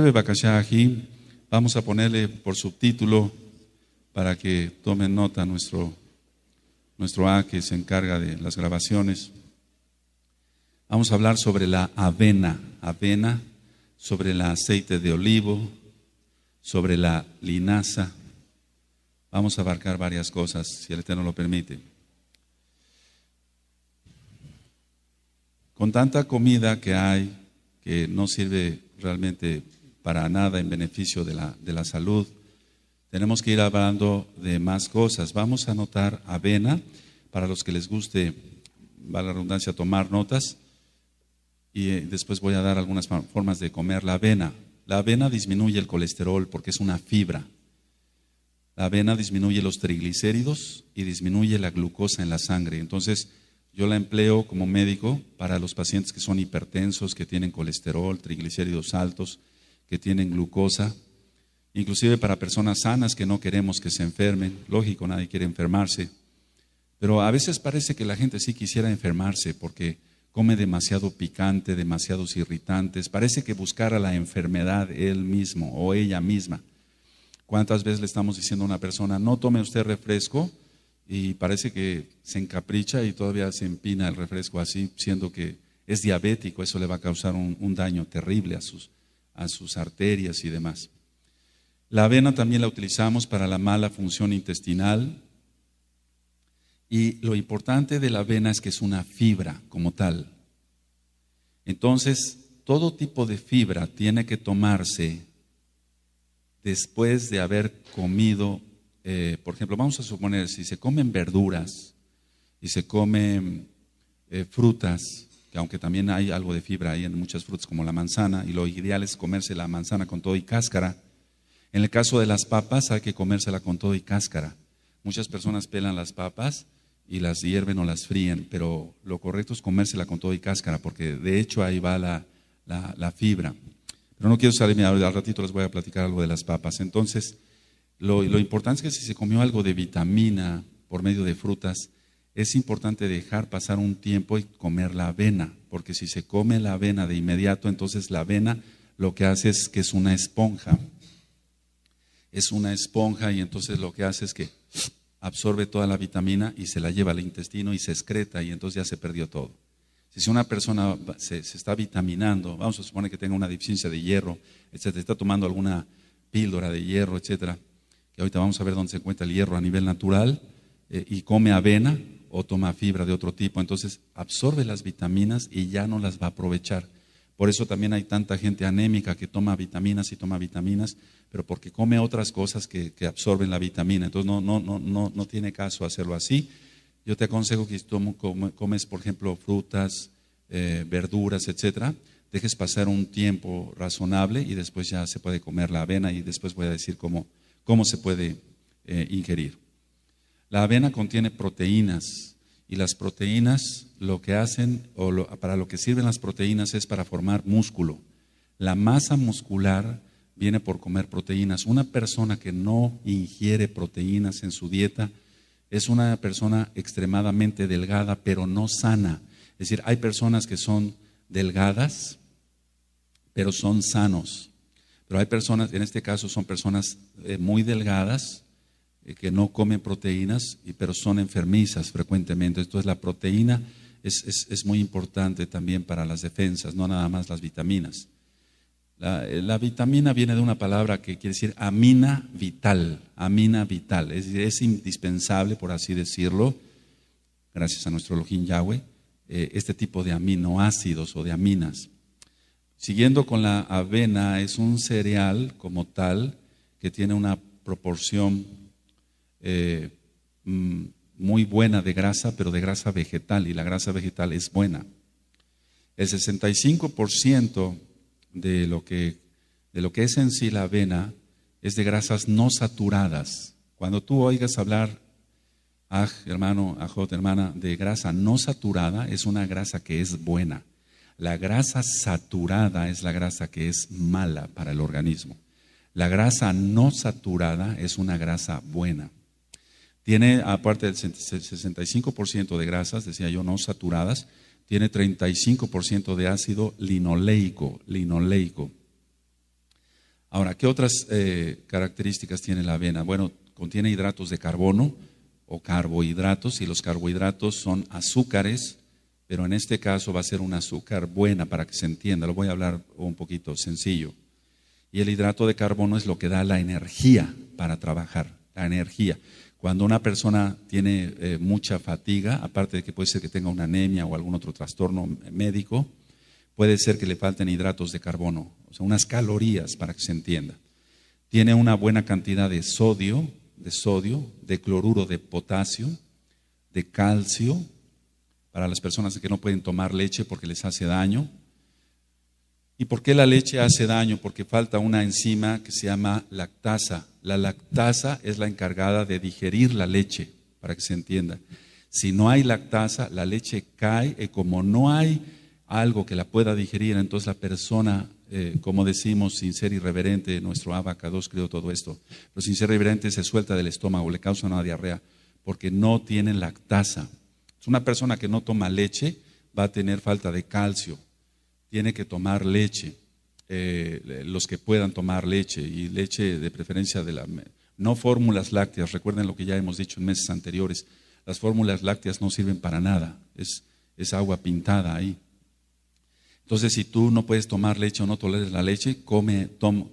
Bakasha vamos a ponerle por subtítulo para que tomen nota nuestro, nuestro A que se encarga de las grabaciones. Vamos a hablar sobre la avena, avena, sobre el aceite de olivo, sobre la linaza. Vamos a abarcar varias cosas, si el Eterno lo permite. Con tanta comida que hay, que no sirve realmente para nada en beneficio de la, salud. Tenemos que ir hablando de más cosas. Vamos a anotar avena, para los que les guste, va la redundancia, tomar notas. Y eh, después voy a dar algunas formas de comer la avena. La avena disminuye el colesterol porque es una fibra. La avena disminuye los triglicéridos y disminuye la glucosa en la sangre. Entonces, yo la empleo como médico para los pacientes que son hipertensos, que tienen colesterol, triglicéridos altos que tienen glucosa, inclusive para personas sanas que no queremos que se enfermen. Lógico, nadie quiere enfermarse. Pero a veces parece que la gente sí quisiera enfermarse porque come demasiado picante, demasiados irritantes. Parece que buscara la enfermedad él mismo o ella misma. ¿Cuántas veces le estamos diciendo a una persona, no tome usted refresco? Y parece que se encapricha y todavía se empina el refresco así, siendo que es diabético, eso le va a causar un daño terrible a sus, a sus arterias y demás. La avena también la utilizamos para la mala función intestinal. Y lo importante de la avena es que es una fibra como tal. Entonces, todo tipo de fibra tiene que tomarse después de haber comido, eh, por ejemplo, vamos a suponer, si se comen verduras y se comen eh, frutas, que aunque también hay algo de fibra ahí en muchas frutas como la manzana, y lo ideal es comerse la manzana con todo y cáscara. En el caso de las papas hay que comérsela con todo y cáscara. Muchas personas pelan las papas y las hierven o las fríen, pero lo correcto es comérsela con todo y cáscara, porque de hecho ahí va la, fibra. Pero no quiero salirme, al ratito les voy a platicar algo de las papas. Entonces, lo, lo importante es que si se comió algo de vitamina por medio de frutas, es importante dejar pasar un tiempo y comer la avena, porque si se come la avena de inmediato, entonces la avena lo que hace es que es una esponja. Es una esponja y entonces lo que hace es que absorbe toda la vitamina y se la lleva al intestino y se excreta y entonces ya se perdió todo. Si una persona se, está vitaminando, vamos a suponer que tenga una deficiencia de hierro, etcétera, está tomando alguna píldora de hierro, etcétera, que ahorita vamos a ver dónde se encuentra el hierro a nivel natural, eh, y come avena, o toma fibra de otro tipo, entonces absorbe las vitaminas y ya no las va a aprovechar. Por eso también hay tanta gente anémica que toma vitaminas y toma vitaminas, pero porque come otras cosas que, absorben la vitamina. Entonces no, no, no, no, no tiene caso hacerlo así. Yo te aconsejo que si comes, por ejemplo, frutas, eh, verduras, etcétera, dejes pasar un tiempo razonable y después ya se puede comer la avena y después voy a decir cómo, cómo se puede eh, ingerir. La avena contiene proteínas y las proteínas lo que hacen o para lo que sirven las proteínas es para formar músculo. La masa muscular viene por comer proteínas. Una persona que no ingiere proteínas en su dieta es una persona extremadamente delgada, pero no sana. Es decir, hay personas que son delgadas, pero son sanos. Pero hay personas, en este caso son personas eh, muy delgadas, eh, que no comen proteínas, pero son enfermizas frecuentemente. Entonces la proteína es, es, es muy importante también para las defensas, no nada más las vitaminas. Eh, la, vitamina viene de una palabra que quiere decir amina vital, amina vital, es, es indispensable, por así decirlo, gracias a nuestro Elohim Yahweh, eh, este tipo de aminoácidos o de aminas. Siguiendo con la avena, es un cereal como tal que tiene una proporción eh, mm, muy buena de grasa, pero de grasa vegetal, y la grasa vegetal es buena. El 65% de lo, que, de lo que es en sí la avena es de grasas no saturadas. Cuando tú oigas hablar, aj, hermano, ajot, hermana, de grasa no saturada, es una grasa que es buena. La grasa saturada es la grasa que es mala para el organismo. La grasa no saturada es una grasa buena. Tiene, aparte del 65% de grasas, decía yo, no saturadas, tiene 35% de ácido linoleico, linoleico. Ahora, ¿qué otras eh, características tiene la avena? Bueno, contiene hidratos de carbono o carbohidratos, y los carbohidratos son azúcares, pero en este caso va a ser un azúcar buena para que se entienda, lo voy a hablar un poquito sencillo. Y el hidrato de carbono es lo que da la energía para trabajar, la energía. Cuando una persona tiene eh, mucha fatiga, aparte de que puede ser que tenga una anemia o algún otro trastorno médico, puede ser que le falten hidratos de carbono, o sea, unas calorías para que se entienda. Tiene una buena cantidad de sodio, de sodio, de cloruro de potasio, de calcio, para las personas que no pueden tomar leche porque les hace daño, ¿Y por qué la leche hace daño? Porque falta una enzima que se llama lactasa. La lactasa es la encargada de digerir la leche, para que se entienda. Si no hay lactasa, la leche cae y como no hay algo que la pueda digerir, entonces la persona, eh, como decimos, sin ser irreverente, nuestro abacados creo todo esto, pero sin ser irreverente se suelta del estómago, le causa una diarrea, porque no tiene lactasa. Es una persona que no toma leche, va a tener falta de calcio, tiene que tomar leche, eh, los que puedan tomar leche y leche de preferencia de la... No fórmulas lácteas, recuerden lo que ya hemos dicho en meses anteriores, las fórmulas lácteas no sirven para nada, es, es agua pintada ahí. Entonces, si tú no puedes tomar leche o no toleres la leche, come,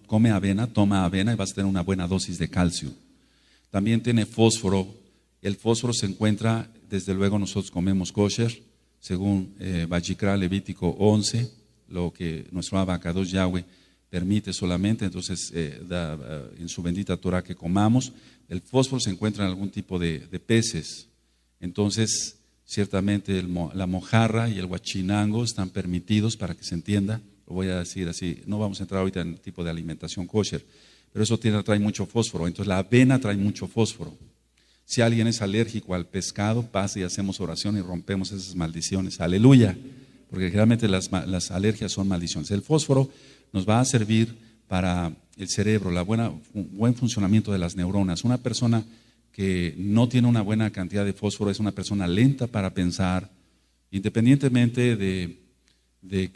come avena, toma avena y vas a tener una buena dosis de calcio. También tiene fósforo. El fósforo se encuentra, desde luego nosotros comemos kosher, según eh, Bajikra Levítico 11 lo que nuestro abacado Yahweh permite solamente, entonces eh, eh, en su bendita Torah que comamos. El fósforo se encuentra en algún tipo de, peces, entonces ciertamente la mojarra y el guachinango están permitidos para que se entienda, lo voy a decir así, no vamos a entrar ahorita en el tipo de alimentación kosher, pero eso tiene, trae mucho fósforo, entonces la avena trae mucho fósforo. Si alguien es alérgico al pescado, pase y hacemos oración y rompemos esas maldiciones. Aleluya porque generalmente las, alergias son maldiciones. El fósforo nos va a servir para el cerebro, la buena, buen funcionamiento de las neuronas. Una persona que no tiene una buena cantidad de fósforo es una persona lenta para pensar, independientemente de,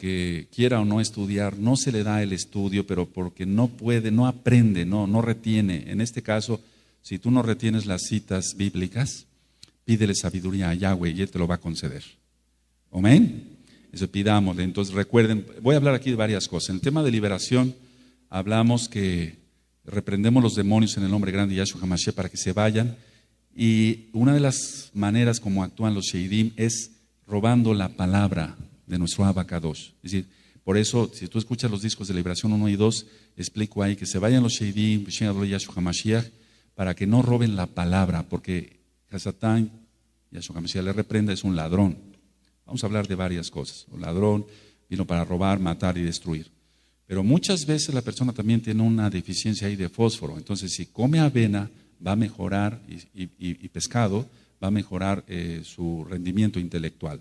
que quiera o no estudiar, no se le da el estudio, pero porque no puede, no aprende, no, no retiene. En este caso, si tú no retienes las citas bíblicas, pídele sabiduría a Yahweh y Él te lo va a conceder. Amén. Eso pidámosle. Entonces recuerden, voy a hablar aquí de varias cosas. En el tema de liberación hablamos que reprendemos los demonios en el nombre grande de Yahshua Hamashiach para que se vayan. Y una de las maneras como actúan los Sheidim es robando la palabra de nuestro abacados Es decir, por eso, si tú escuchas los discos de Liberación 1 y 2, explico ahí que se vayan los Sheidim, Yahshua Hamashiach, para que no roben la palabra, porque Hasatán, Yahshua Hamashiach le reprenda, es un ladrón. Vamos a hablar de varias cosas. Un ladrón vino para robar, matar y destruir. Pero muchas veces la persona también tiene una deficiencia ahí de fósforo. Entonces, si come avena, va a mejorar, y, pescado, va a mejorar eh, su rendimiento intelectual.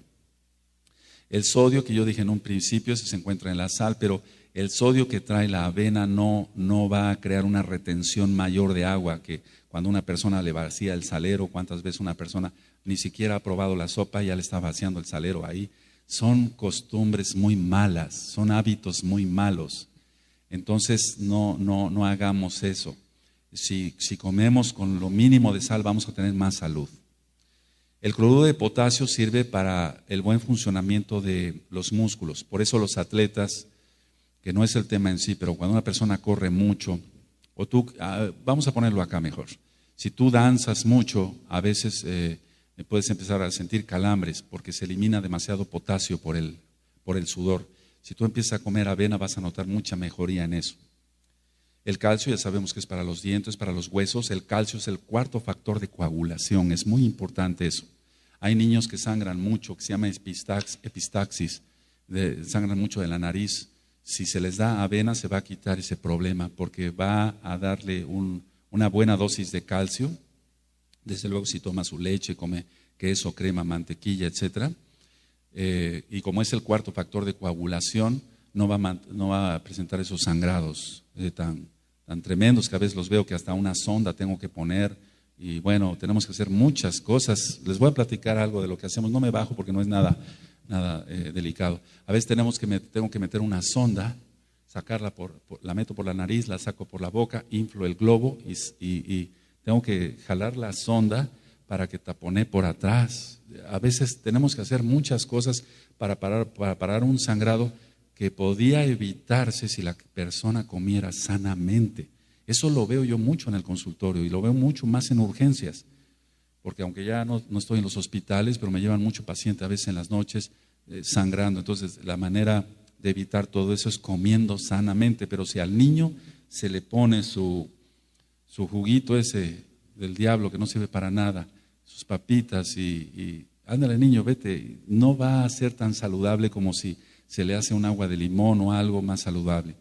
El sodio, que yo dije en un principio, se encuentra en la sal, pero el sodio que trae la avena no, no va a crear una retención mayor de agua que cuando una persona le vacía el salero, cuántas veces una persona ni siquiera ha probado la sopa y ya le está vaciando el salero ahí. Son costumbres muy malas, son hábitos muy malos. Entonces no, no, no hagamos eso. Si, si comemos con lo mínimo de sal vamos a tener más salud. El cloruro de potasio sirve para el buen funcionamiento de los músculos. Por eso los atletas que no es el tema en sí, pero cuando una persona corre mucho, o tú, ah, vamos a ponerlo acá mejor, si tú danzas mucho, a veces eh, puedes empezar a sentir calambres porque se elimina demasiado potasio por el, por el sudor. Si tú empiezas a comer avena vas a notar mucha mejoría en eso. El calcio ya sabemos que es para los dientes, para los huesos. El calcio es el cuarto factor de coagulación. Es muy importante eso. Hay niños que sangran mucho, que se llama epistaxis, de, sangran mucho de la nariz si se les da avena se va a quitar ese problema porque va a darle una buena dosis de calcio. Desde luego si toma su leche, come queso, crema, mantequilla, etcétera. Eh, y como es el cuarto factor de coagulación, no va a, presentar esos sangrados eh, tan, tan tremendos que a veces los veo que hasta una sonda tengo que poner. Y bueno, tenemos que hacer muchas cosas. Les voy a platicar algo de lo que hacemos. No me bajo porque no es nada nada eh, delicado. A veces tenemos que tengo que meter una sonda, sacarla por, la meto por la nariz, la saco por la boca, inflo el globo y, tengo que jalar la sonda para que tapone por atrás. A veces tenemos que hacer muchas cosas para parar un sangrado que podía evitarse si la persona comiera sanamente. Eso lo veo yo mucho en el consultorio y lo veo mucho más en urgencias porque aunque ya no, no, estoy en los hospitales, pero me llevan mucho paciente a veces en las noches eh, sangrando. Entonces, la manera de evitar todo eso es comiendo sanamente, pero si al niño se le pone su, su juguito ese del diablo que no sirve para nada, sus papitas y, y ándale niño, vete, no va a ser tan saludable como si se le hace un agua de limón o algo más saludable.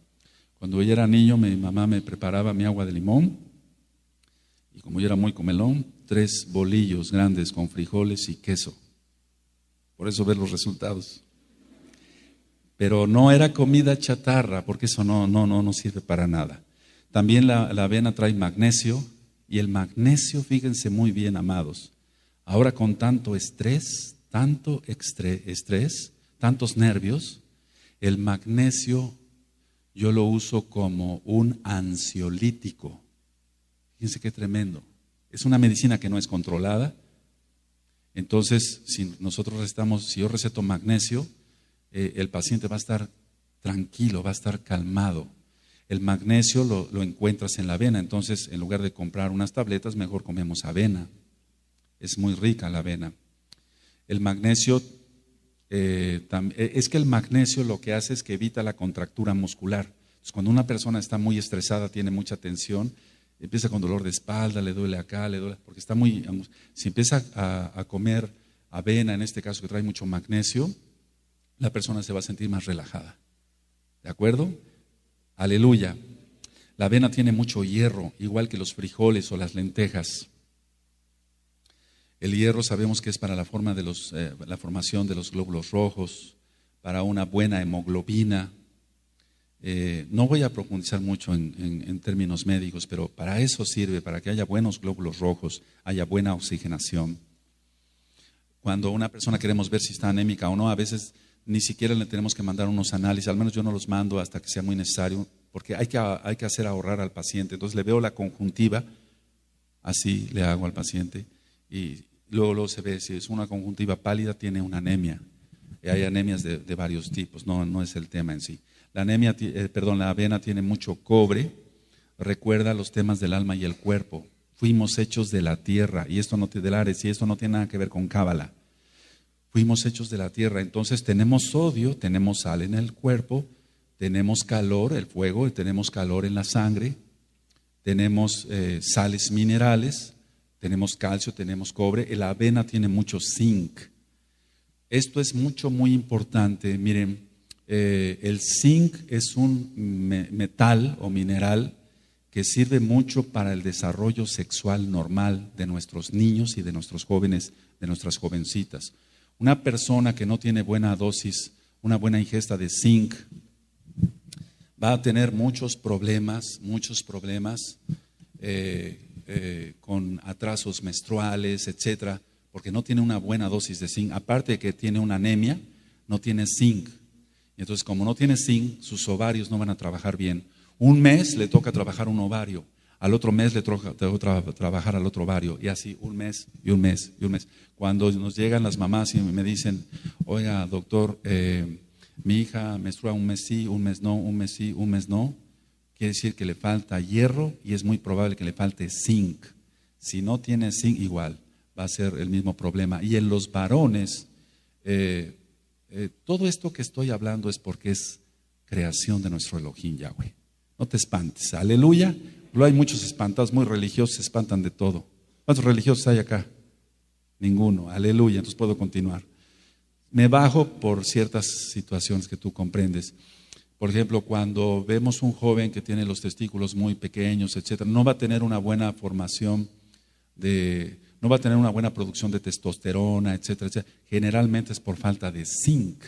Cuando yo era niño, mi mamá me preparaba mi agua de limón y como yo era muy comelón, tres bolillos grandes con frijoles y queso. Por eso ver los resultados. Pero no era comida chatarra, porque eso no, no, no, no sirve para nada. También la, la avena trae magnesio, y el magnesio, fíjense muy bien, amados, ahora con tanto estrés, tanto estrés, tantos nervios, el magnesio yo lo uso como un ansiolítico. Fíjense qué tremendo. Es una medicina que no es controlada. Entonces, si nosotros recetamos, si yo receto magnesio, eh, el paciente va a estar tranquilo, va a estar calmado. El magnesio lo, encuentras en la avena, entonces en lugar de comprar unas tabletas, mejor comemos avena. Es muy rica la avena. El magnesio, eh, eh, es que el magnesio lo que hace es que evita la contractura muscular. cuando una persona está muy estresada, tiene mucha tensión, empieza con dolor de espalda, le duele acá, le duele, porque está muy, si empieza a, comer avena, en este caso que trae mucho magnesio, la persona se va a sentir más relajada. ¿De acuerdo? Aleluya. La avena tiene mucho hierro, igual que los frijoles o las lentejas. El hierro sabemos que es para la, forma de los, eh, la formación de los glóbulos rojos, para una buena hemoglobina, eh, no voy a profundizar mucho en, términos médicos, pero para eso sirve, para que haya buenos glóbulos rojos, haya buena oxigenación. Cuando una persona queremos ver si está anémica o no, a veces ni siquiera le tenemos que mandar unos análisis, al menos yo no los mando hasta que sea muy necesario, porque hay que, hacer ahorrar al paciente. Entonces le veo la conjuntiva, así le hago al paciente, y luego, luego se ve si es una conjuntiva pálida, tiene una anemia. hay anemias de, varios tipos, no es el tema en sí. La anemia, eh, perdón, la avena tiene mucho cobre. Recuerda los temas del alma y el cuerpo. Fuimos hechos de la tierra y esto no te y esto no tiene nada que ver con cábala. Fuimos hechos de la tierra, entonces tenemos sodio, tenemos sal en el cuerpo, tenemos calor, el fuego, tenemos calor en la sangre, tenemos eh, sales minerales, tenemos calcio, tenemos cobre, la avena tiene mucho zinc. Esto es mucho, muy importante. Miren, eh, el zinc es un metal o mineral que sirve mucho para el desarrollo sexual normal de nuestros niños y de nuestros jóvenes, de nuestras jovencitas. Una persona que no tiene buena dosis, una buena ingesta de zinc, va a tener muchos problemas, muchos problemas eh, eh, con atrasos menstruales, etcétera, porque no tiene una buena dosis de zinc. Aparte de que tiene una anemia, no tiene zinc. Entonces, como no tiene zinc, sus ovarios no van a trabajar bien. Un mes le toca trabajar un ovario, al otro mes le toca trabajar al otro ovario, y así un mes, y un mes, y un mes. Cuando nos llegan las mamás y me dicen, oiga, doctor, eh, mi hija menstrua un mes sí, un mes no, un mes sí, un mes no, quiere decir que le falta hierro y es muy probable que le falte zinc. Si no tiene zinc, igual va a ser el mismo problema. Y en los varones, eh, eh, todo esto que estoy hablando es porque es creación de nuestro Elohim Yahweh. No te espantes, aleluya. Lo hay muchos espantados, muy religiosos, se espantan de todo. ¿Cuántos religiosos hay acá? Ninguno, aleluya, entonces puedo continuar. Me bajo por ciertas situaciones que tú comprendes. Por ejemplo, cuando vemos un joven que tiene los testículos muy pequeños, etcétera, no va a tener una buena formación de no va a tener una buena producción de testosterona, etcétera, etcétera. Generalmente es por falta de zinc,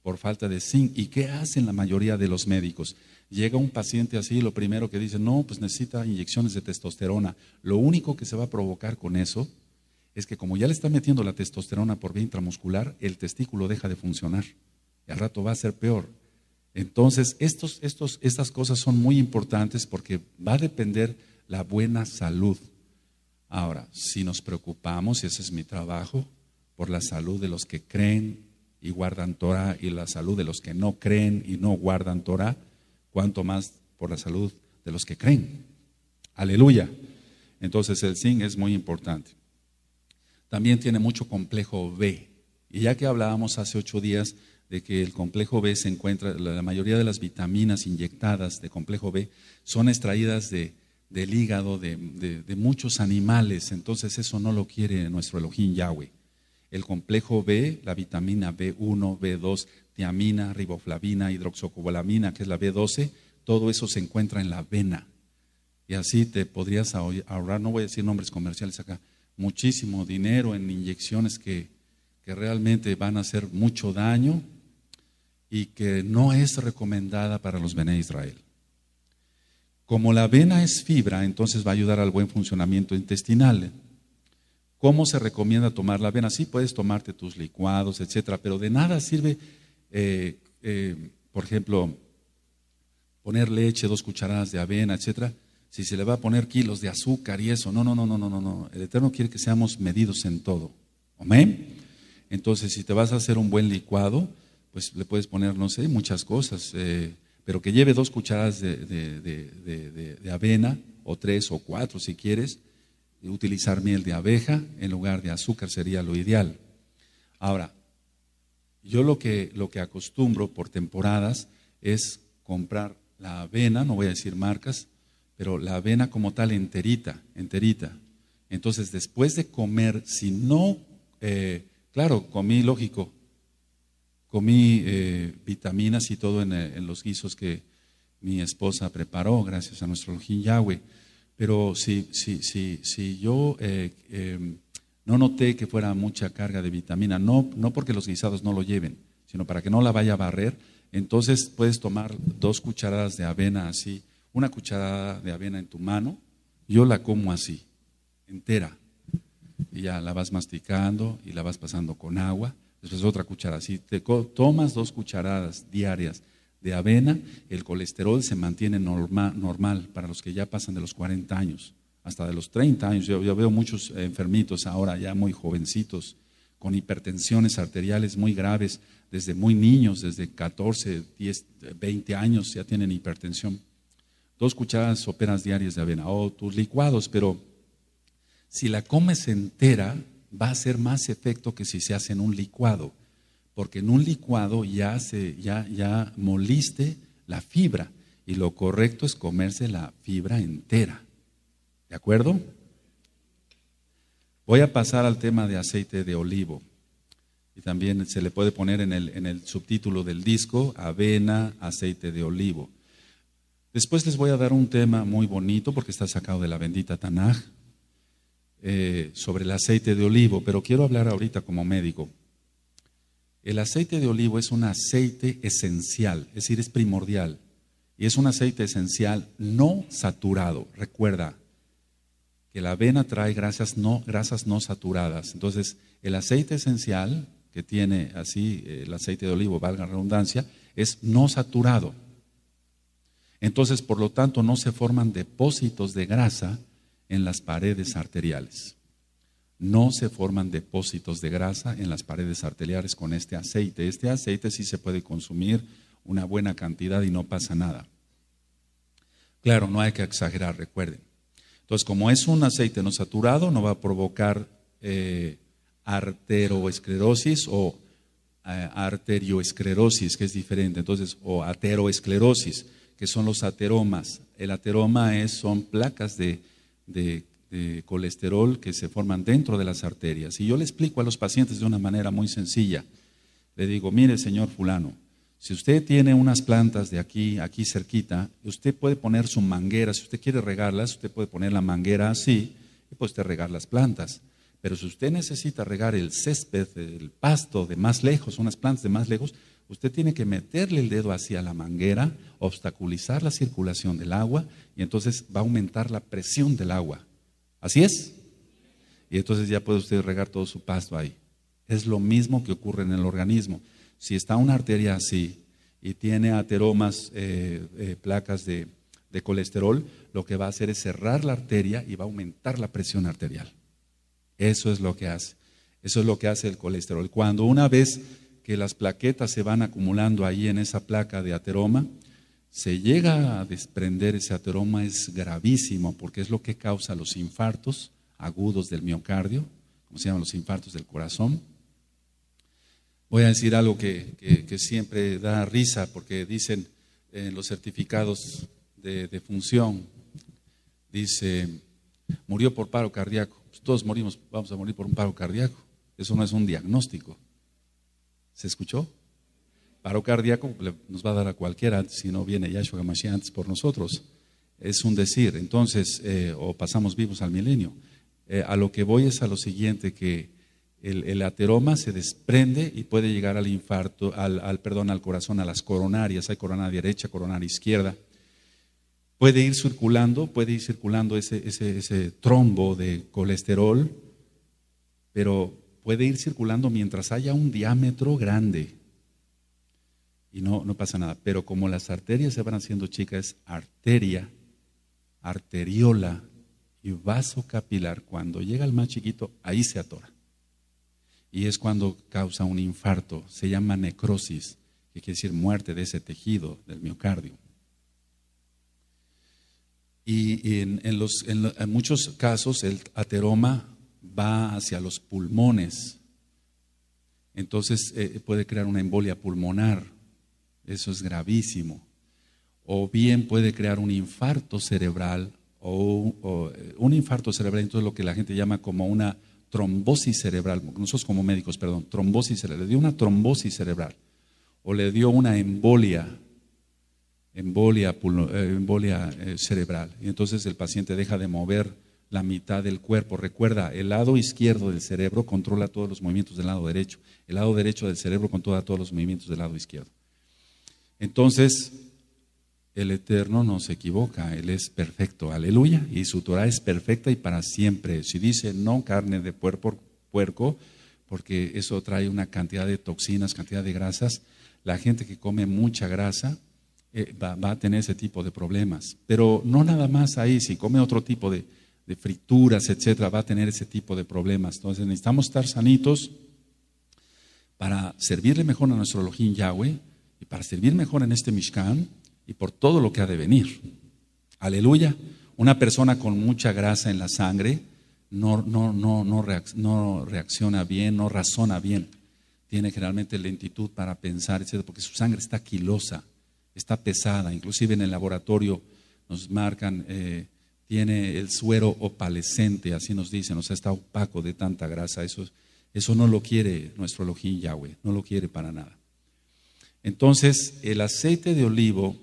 por falta de zinc. ¿Y qué hacen la mayoría de los médicos? Llega un paciente así, lo primero que dice, no, pues necesita inyecciones de testosterona. Lo único que se va a provocar con eso es que como ya le está metiendo la testosterona por vía intramuscular, el testículo deja de funcionar. Y al rato va a ser peor. Entonces, estos, estos, estas cosas son muy importantes porque va a depender la buena salud Ahora, si nos preocupamos, y ese es mi trabajo, por la salud de los que creen y guardan Torah y la salud de los que no creen y no guardan Torah, cuanto más por la salud de los que creen. Aleluya. Entonces el zinc es muy importante. También tiene mucho complejo B. Y ya que hablábamos hace ocho días de que el complejo B se encuentra, la mayoría de las vitaminas inyectadas de complejo B son extraídas de, del hígado de, muchos animales, entonces eso no lo quiere nuestro Elohim Yahweh. El complejo B, la vitamina B1, B2, tiamina, riboflavina, hidroxocobalamina, que es la B12, todo eso se encuentra en la vena Y así te podrías ahorrar, no voy a decir nombres comerciales acá, muchísimo dinero en inyecciones que, realmente van a hacer mucho daño y que no es recomendada para los Bené Israel. Como la avena es fibra, entonces va a ayudar al buen funcionamiento intestinal. ¿Cómo se recomienda tomar la avena? Sí, puedes tomarte tus licuados, etcétera, pero de nada sirve, eh, eh, por ejemplo, poner leche, dos cucharadas de avena, etcétera, si se le va a poner kilos de azúcar y eso. No, no, no, no, no, no, El Eterno quiere que seamos medidos en todo. Amén. Entonces, si te vas a hacer un buen licuado, pues le puedes poner, no sé, muchas cosas. Eh, pero que lleve dos cucharadas de, avena, o tres o cuatro si quieres, y utilizar miel de abeja en lugar de azúcar sería lo ideal. Ahora, yo lo que, lo que acostumbro por temporadas es comprar la avena, no voy a decir marcas, pero la avena como tal enterita, enterita. Entonces, después de comer, si no, eh, claro, comí, lógico, comí eh, vitaminas y todo eh, en, los guisos que mi esposa preparó, gracias a nuestro jin Yahweh. Pero si, si, si, si yo eh, em, no noté que fuera mucha carga de vitamina, no, no porque los guisados no lo lleven, sino para que no la vaya a barrer, entonces puedes tomar dos cucharadas de avena así, una cucharada de avena en tu mano, yo la como así, entera. Y ya la vas masticando y la vas pasando con agua después otra cucharada. Si te tomas dos cucharadas diarias de avena, el colesterol se mantiene normal para los que ya pasan de los 40 años, hasta de los 30 años. Yo, veo muchos enfermitos ahora ya muy jovencitos, con hipertensiones arteriales muy graves, desde muy niños, desde 14, 10, 20 años ya tienen hipertensión. Dos cucharadas soperas diarias de avena o tus licuados, pero si la comes entera, va a ser más efecto que si se hace en un licuado, porque en un licuado ya, se, ya, ya moliste la fibra y lo correcto es comerse la fibra entera. ¿De acuerdo? Voy a pasar al tema de aceite de olivo. Y también se le puede poner en el, en el subtítulo del disco, avena, aceite de olivo. Después les voy a dar un tema muy bonito porque está sacado de la bendita Tanaj, eh, sobre el aceite de olivo, pero quiero hablar ahorita como médico. El aceite de olivo es un aceite esencial, es decir, es primordial. Y es un aceite esencial no saturado. Recuerda que la avena trae grasas no, grasas no saturadas. Entonces, el aceite esencial que tiene así eh, el aceite de olivo, valga la redundancia, es no saturado. Entonces, por lo tanto, no se forman depósitos de grasa en las paredes arteriales. No se forman depósitos de grasa en las paredes arteriales con este aceite. Este aceite sí se puede consumir una buena cantidad y no pasa nada. Claro, no hay que exagerar, recuerden. Entonces, como es un aceite no saturado, no va a provocar eh, arteroesclerosis o eh, arterioesclerosis, que es diferente, entonces, o ateroesclerosis, que son los ateromas. El ateroma es, son placas de de, colesterol que se forman dentro de las arterias. Y yo le explico a los pacientes de una manera muy sencilla. Le digo, mire, señor fulano, si usted tiene unas plantas de aquí, aquí cerquita, usted puede poner su manguera, si usted quiere regarlas, usted puede poner la manguera así y puede usted regar las plantas. Pero si usted necesita regar el césped, el pasto de más lejos, unas plantas de más lejos, usted tiene que meterle el dedo hacia la manguera, obstaculizar la circulación del agua y entonces va a aumentar la presión del agua. ¿Así es? Y entonces ya puede usted regar todo su pasto ahí. Es lo mismo que ocurre en el organismo. Si está una arteria así y tiene ateromas, eh, eh, placas de, de colesterol, lo que va a hacer es cerrar la arteria y va a aumentar la presión arterial. Eso es lo que hace. Eso es lo que hace el colesterol. Cuando una vez que las plaquetas se van acumulando ahí en esa placa de ateroma, se llega a desprender ese ateroma es gravísimo porque es lo que causa los infartos agudos del miocardio, como se llaman los infartos del corazón. Voy a decir algo que, siempre da risa porque dicen en eh, los certificados de, de función, dice, murió por paro cardíaco. Pues todos morimos, vamos a morir por un paro cardíaco. Eso no es un diagnóstico. ¿Se escuchó? paro cardíaco nos va a dar a cualquiera si no viene Yahshua Hamashiach antes por nosotros. Es un decir, entonces, eh, o pasamos vivos al milenio. Eh, a lo que voy es a lo siguiente, que el, ateroma se desprende y puede llegar al infarto, al, perdón, al corazón, a las coronarias, hay coronaria derecha, coronaria izquierda. Puede ir circulando, puede ir circulando ese, ese trombo de colesterol, pero puede ir circulando mientras haya un diámetro grande y no, pasa nada. Pero como las arterias se van haciendo chicas, arteria, arteriola y vaso capilar, cuando llega el más chiquito, ahí se atora. Y es cuando causa un infarto, se llama necrosis, que quiere decir muerte de ese tejido, del miocardio. Y en, muchos casos el ateroma va hacia los pulmones. Entonces eh, puede crear una embolia pulmonar eso es gravísimo. O bien puede crear un infarto cerebral o, eh, un infarto cerebral, entonces lo que la gente llama como una trombosis cerebral, nosotros como médicos, perdón, trombosis cerebral, le dio una trombosis cerebral o le dio una embolia, embolia, eh, eh, cerebral. Y entonces el paciente deja de mover la mitad del cuerpo. Recuerda, el lado izquierdo del cerebro controla todos los movimientos del lado derecho, el lado derecho del cerebro controla todos los movimientos del lado izquierdo. Entonces, el Eterno no se equivoca, Él es perfecto, aleluya, y su Torah es perfecta y para siempre. Si dice no carne de puerco, porque eso trae una cantidad de toxinas, cantidad de grasas, la gente que come mucha grasa eh, va, a tener ese tipo de problemas. Pero no nada más ahí, si come otro tipo de, frituras, etcétera, va a tener ese tipo de problemas. Entonces necesitamos estar sanitos para servirle mejor a nuestro Elohim Yahweh y para servir mejor en este Mishkan y por todo lo que ha de venir. Aleluya. Una persona con mucha grasa en la sangre no, no, no, no, no reacciona bien, no razona bien. Tiene generalmente lentitud para pensar, etc. Porque su sangre está quilosa, está pesada. Inclusive en el laboratorio nos marcan, eh, tiene el suero opalescente, así nos dicen. O sea, está opaco de tanta grasa. Eso, eso no lo quiere nuestro Elohim Yahweh, no lo quiere para nada. Entonces, el aceite de olivo,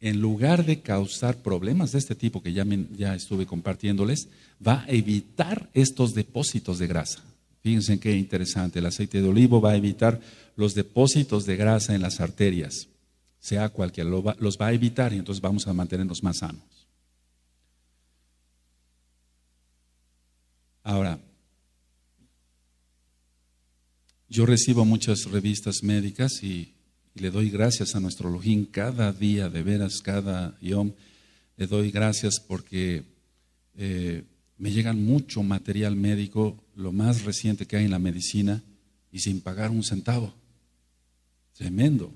en lugar de causar problemas de este tipo que ya, estuve compartiéndoles, va a evitar estos depósitos de grasa. Fíjense qué interesante, el aceite de olivo va a evitar los depósitos de grasa en las arterias, sea cualquiera, los va a evitar y entonces vamos a mantenernos más sanos. Ahora, yo recibo muchas revistas médicas y, le doy gracias a nuestro Lojín cada día, de veras, cada yom. Le doy gracias porque eh, me llegan mucho material médico, lo más reciente que hay en la medicina, y sin pagar un centavo. Tremendo.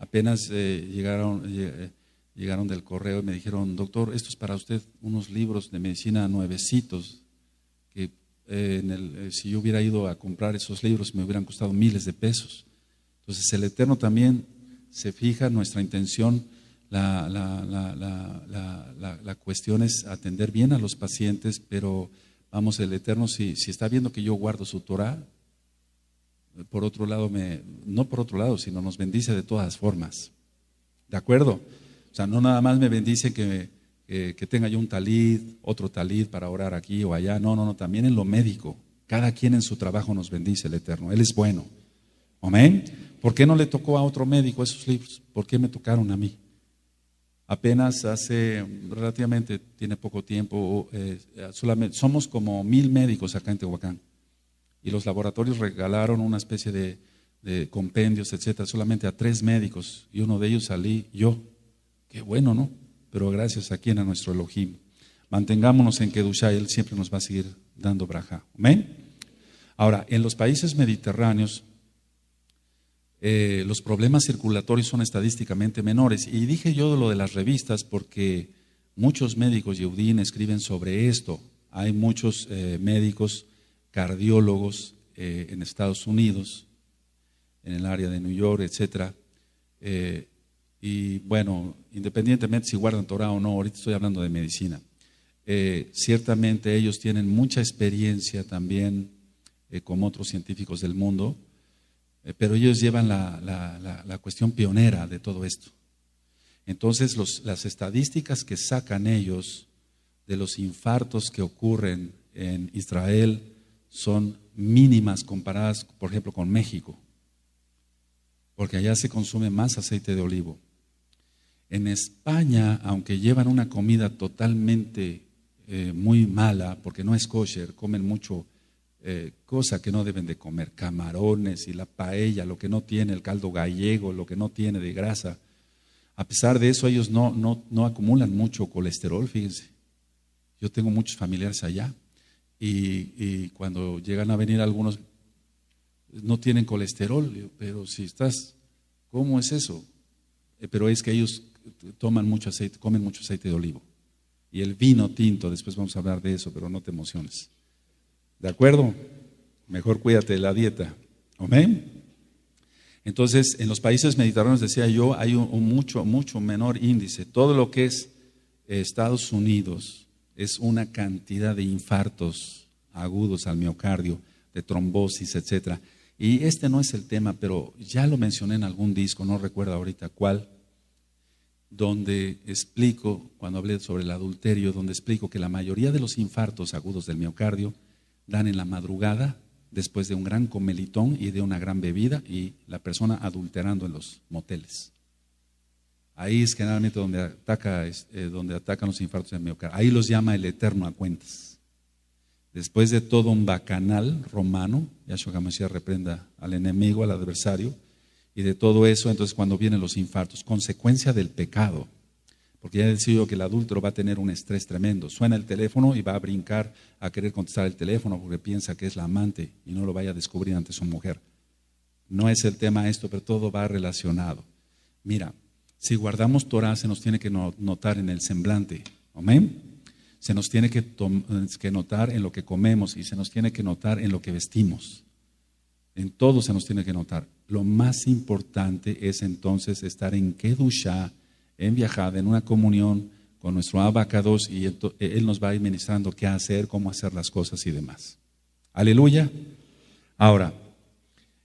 Apenas eh, llegaron, eh, llegaron del correo y me dijeron, doctor, esto es para usted, unos libros de medicina nuevecitos que eh, eh, si yo hubiera ido a comprar esos libros, me hubieran costado miles de pesos. Entonces el Eterno también se fija nuestra intención. La, cuestión es atender bien a los pacientes, pero vamos, el Eterno, si, está viendo que yo guardo su Torah, por otro lado, me, no por otro lado, sino nos bendice de todas formas. ¿De acuerdo? O sea, no nada más me bendice que, eh, que tenga yo un talid, otro talid para orar aquí o allá. No, no, no, también en lo médico. Cada quien en su trabajo nos bendice el Eterno. Él es bueno. Amén. ¿Por qué no le tocó a otro médico esos libros? ¿Por qué me tocaron a mí? Apenas hace relativamente, tiene poco tiempo, eh, solamente, somos como mil médicos acá en Tehuacán. Y los laboratorios regalaron una especie de, de compendios, etcétera, solamente a tres médicos. Y uno de ellos salí yo. Qué bueno, ¿no? pero gracias a quien, a nuestro Elohim. Mantengámonos en que Él siempre nos va a seguir dando braja. Amén. Ahora, en los países mediterráneos, eh, los problemas circulatorios son estadísticamente menores. Y dije yo de lo de las revistas porque muchos médicos yeudín escriben sobre esto. Hay muchos eh, médicos cardiólogos eh, en Estados Unidos, en el área de New York, etcétera, y bueno, independientemente si guardan Torah o no, ahorita estoy hablando de medicina, eh, ciertamente ellos tienen mucha experiencia también eh, con otros científicos del mundo, eh, pero ellos llevan la, cuestión pionera de todo esto. Entonces, las estadísticas que sacan ellos de los infartos que ocurren en Israel son mínimas comparadas, por ejemplo, con México, porque allá se consume más aceite de olivo. En España, aunque llevan una comida totalmente eh, muy mala, porque no es kosher, comen mucho eh, cosa que no deben de comer, camarones y la paella, lo que no tiene, el caldo gallego, lo que no tiene de grasa. A pesar de eso, ellos no, no, acumulan mucho colesterol, fíjense. Yo tengo muchos familiares allá y, y cuando llegan a venir algunos, no tienen colesterol, pero si estás, ¿cómo es eso? Eh, pero es que ellos toman mucho aceite, comen mucho aceite de olivo. Y el vino tinto, después vamos a hablar de eso, pero no te emociones. ¿De acuerdo? Mejor cuídate de la dieta. Amén. Entonces, en los países mediterráneos, decía yo, hay un, un mucho, mucho menor índice. Todo lo que es Estados Unidos es una cantidad de infartos agudos al miocardio, de trombosis, etc. Y este no es el tema, pero ya lo mencioné en algún disco, no recuerdo ahorita cuál, donde explico, cuando hablé sobre el adulterio, donde explico que la mayoría de los infartos agudos del miocardio dan en la madrugada después de un gran comelitón y de una gran bebida y la persona adulterando en los moteles. Ahí es generalmente donde, ataca, eh, donde atacan los infartos del miocardio. Ahí los llama el eterno a cuentas. Después de todo un bacanal romano, Yahshua decía reprenda al enemigo, al adversario, y de todo eso, entonces cuando vienen los infartos, consecuencia del pecado. Porque ya he decidido que el adúltero va a tener un estrés tremendo. Suena el teléfono y va a brincar a querer contestar el teléfono porque piensa que es la amante y no lo vaya a descubrir ante su mujer. No es el tema esto, pero todo va relacionado. Mira, si guardamos Torah se nos tiene que notar en el semblante. Amén. Se nos tiene que, que notar en lo que comemos y se nos tiene que notar en lo que vestimos. En todo se nos tiene que notar lo más importante es entonces estar en Kedushá, en viajada, en una comunión con nuestro abacados y eh, Él nos va administrando qué hacer, cómo hacer las cosas y demás. Aleluya. Ahora,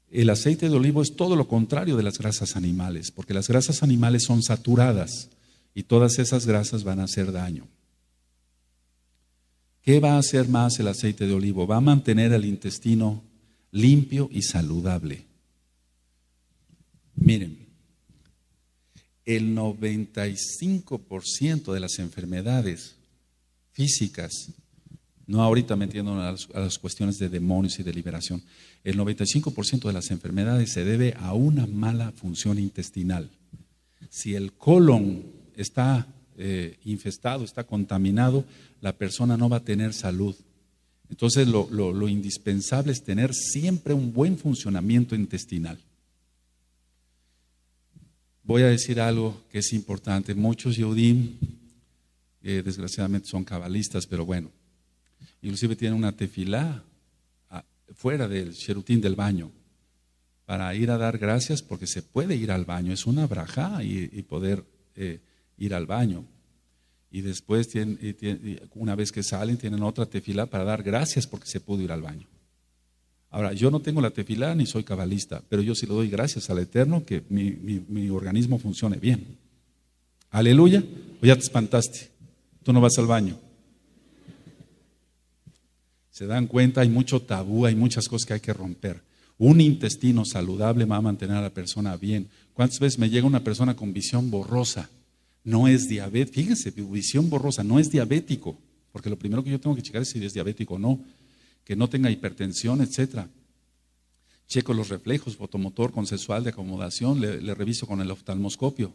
el aceite de olivo es todo lo contrario de las grasas animales, porque las grasas animales son saturadas y todas esas grasas van a hacer daño. ¿Qué va a hacer más el aceite de olivo? Va a mantener el intestino limpio y saludable. Miren, el 95% de las enfermedades físicas, no ahorita metiendo a las, cuestiones de demonios y de liberación, el 95% de las enfermedades se debe a una mala función intestinal. Si el colon está eh, infestado, está contaminado, la persona no va a tener salud. Entonces lo indispensable es tener siempre un buen funcionamiento intestinal voy a decir algo que es importante. Muchos Yehudim, eh, desgraciadamente son cabalistas, pero bueno, inclusive tienen una tefilá ah, fuera del Sherutín del baño para ir a dar gracias porque se puede ir al baño, es una braja y, poder eh, ir al baño. Y después, tienen, una vez que salen, tienen otra tefilá para dar gracias porque se pudo ir al baño. Ahora, yo no tengo la tefilá ni soy cabalista, pero yo sí le doy gracias al Eterno que mi, mi organismo funcione bien. Aleluya. O pues ya te espantaste. Tú no vas al baño. Se dan cuenta, hay mucho tabú, hay muchas cosas que hay que romper. Un intestino saludable va a mantener a la persona bien. ¿Cuántas veces me llega una persona con visión borrosa? No es diabético. Fíjense, visión borrosa, no es diabético. Porque lo primero que yo tengo que checar es si es diabético o no que no tenga hipertensión, etcétera. Checo los reflejos, fotomotor, consensual de acomodación, le, reviso con el oftalmoscopio.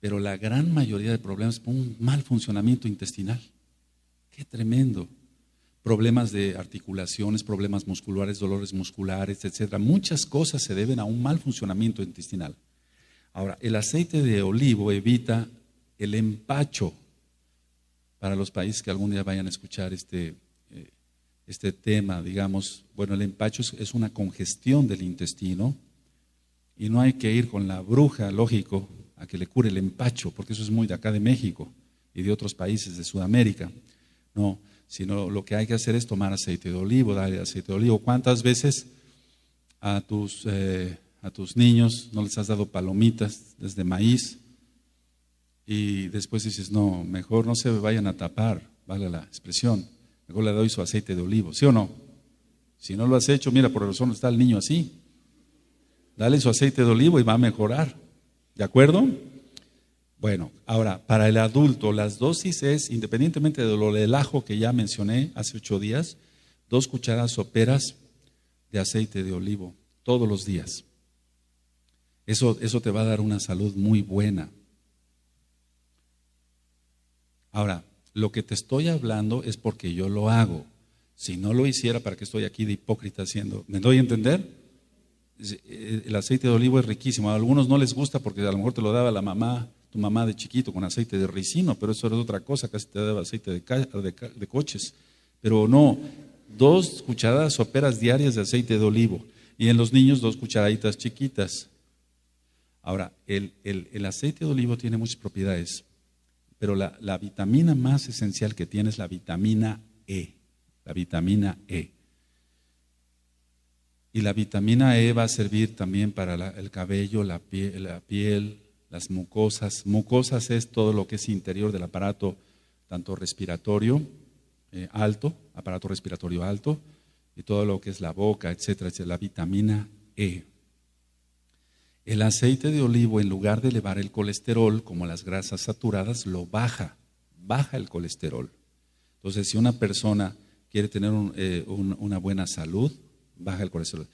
Pero la gran mayoría de problemas es un mal funcionamiento intestinal. Qué tremendo. Problemas de articulaciones, problemas musculares, dolores musculares, etcétera. Muchas cosas se deben a un mal funcionamiento intestinal. Ahora, el aceite de olivo evita el empacho para los países que algún día vayan a escuchar este este tema, digamos, bueno, el empacho es, una congestión del intestino y no hay que ir con la bruja, lógico, a que le cure el empacho, porque eso es muy de acá de México y de otros países de Sudamérica. No, sino lo que hay que hacer es tomar aceite de olivo, darle aceite de olivo. ¿Cuántas veces a tus, eh, a tus niños no les has dado palomitas desde maíz? Y después dices, no, mejor no se vayan a tapar, vale la expresión. Luego le doy su aceite de olivo, ¿sí o no? Si no lo has hecho, mira, por razón está el niño así. Dale su aceite de olivo y va a mejorar. ¿De acuerdo? Bueno, ahora, para el adulto, las dosis es, independientemente de lo del ajo que ya mencioné hace ocho días, dos cucharadas soperas de aceite de olivo todos los días. Eso, eso te va a dar una salud muy buena. Ahora, lo que te estoy hablando es porque yo lo hago. Si no lo hiciera, ¿para qué estoy aquí de hipócrita haciendo? ¿Me doy a entender? Eh, el aceite de olivo es riquísimo. A algunos no les gusta porque a lo mejor te lo daba la mamá, tu mamá de chiquito, con aceite de ricino, pero eso era otra cosa, casi te daba aceite de, coches. Pero no, dos cucharadas soperas diarias de aceite de olivo y en los niños dos cucharaditas chiquitas. Ahora, el, el, el aceite de olivo tiene muchas propiedades pero la, vitamina más esencial que tiene es la vitamina E. La vitamina E. Y la vitamina E va a servir también para el cabello, la piel, las mucosas. Mucosas es todo lo que es interior del aparato, tanto respiratorio eh, alto, aparato respiratorio alto, y todo lo que es la boca, etcétera, etcétera. La vitamina E. El aceite de olivo, en lugar de elevar el colesterol, como las grasas saturadas, lo baja, baja el colesterol. Entonces, si una persona quiere tener eh, una buena salud, baja el colesterol.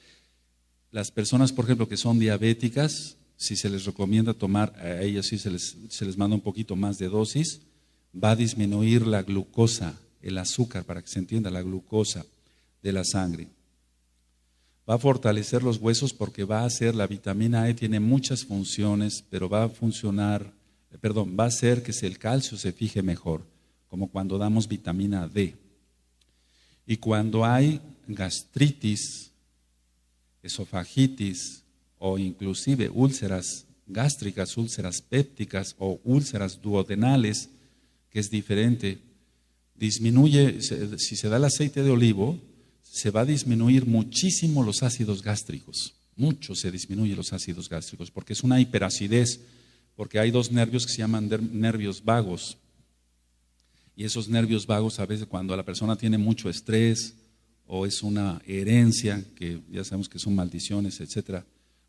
Las personas, por ejemplo, que son diabéticas, si se les recomienda tomar, a ellas sí se les manda un poquito más de dosis, va a disminuir la glucosa, el azúcar, para que se entienda, la glucosa de la sangre va a fortalecer los huesos porque va a hacer, la vitamina E tiene muchas funciones, pero va a funcionar, eh, perdón, va a hacer que el calcio se fije mejor, como cuando damos vitamina D. Y cuando hay gastritis, esofagitis o inclusive úlceras gástricas, úlceras pépticas o úlceras duodenales, que es diferente, disminuye, si se da el aceite de olivo, se va a disminuir muchísimo los ácidos gástricos. Mucho se disminuye los ácidos gástricos porque es una hiperacidez, porque hay dos nervios que se llaman nervios vagos. Y esos nervios vagos a veces cuando la persona tiene mucho estrés o es una herencia, que ya sabemos que son maldiciones, etcétera,